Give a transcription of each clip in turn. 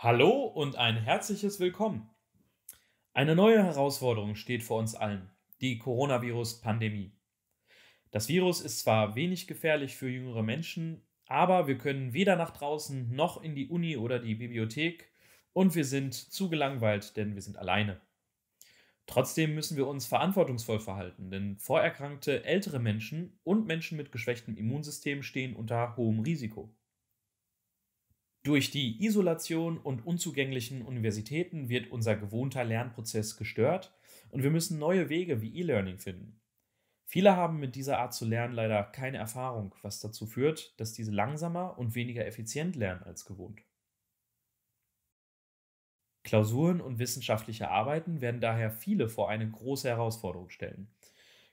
Hallo und ein herzliches Willkommen. Eine neue Herausforderung steht vor uns allen, die Coronavirus-Pandemie. Das Virus ist zwar wenig gefährlich für jüngere Menschen, aber wir können weder nach draußen noch in die Uni oder die Bibliothek und wir sind zu gelangweilt, denn wir sind alleine. Trotzdem müssen wir uns verantwortungsvoll verhalten, denn vorerkrankte ältere Menschen und Menschen mit geschwächtem Immunsystem stehen unter hohem Risiko. Durch die Isolation und unzugänglichen Universitäten wird unser gewohnter Lernprozess gestört und wir müssen neue Wege wie E-Learning finden. Viele haben mit dieser Art zu lernen leider keine Erfahrung, was dazu führt, dass diese langsamer und weniger effizient lernen als gewohnt. Klausuren und wissenschaftliche Arbeiten werden daher viele vor eine große Herausforderung stellen.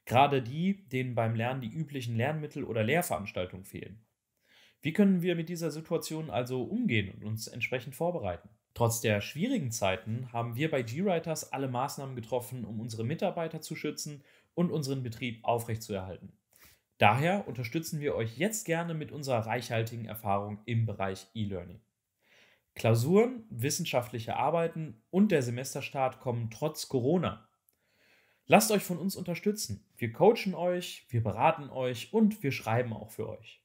Gerade die, denen beim Lernen die üblichen Lernmittel oder Lehrveranstaltungen fehlen. Wie können wir mit dieser Situation also umgehen und uns entsprechend vorbereiten? Trotz der schwierigen Zeiten haben wir bei GWriters alle Maßnahmen getroffen, um unsere Mitarbeiter zu schützen und unseren Betrieb aufrechtzuerhalten. Daher unterstützen wir euch jetzt gerne mit unserer reichhaltigen Erfahrung im Bereich E-Learning. Klausuren, wissenschaftliche Arbeiten und der Semesterstart kommen trotz Corona. Lasst euch von uns unterstützen. Wir coachen euch, wir beraten euch und wir schreiben auch für euch.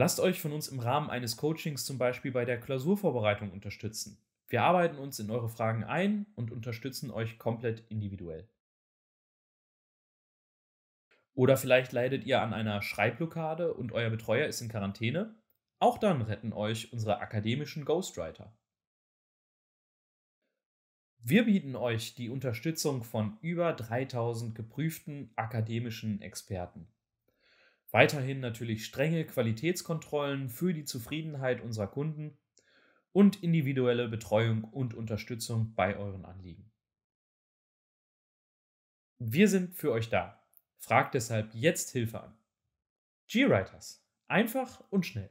Lasst euch von uns im Rahmen eines Coachings zum Beispiel bei der Klausurvorbereitung unterstützen. Wir arbeiten uns in eure Fragen ein und unterstützen euch komplett individuell. Oder vielleicht leidet ihr an einer Schreibblockade und euer Betreuer ist in Quarantäne? Auch dann retten euch unsere akademischen Ghostwriter. Wir bieten euch die Unterstützung von über 3000 geprüften akademischen Experten. Weiterhin natürlich strenge Qualitätskontrollen für die Zufriedenheit unserer Kunden und individuelle Betreuung und Unterstützung bei euren Anliegen. Wir sind für euch da. Fragt deshalb jetzt Hilfe an. G-Writers. Einfach und schnell.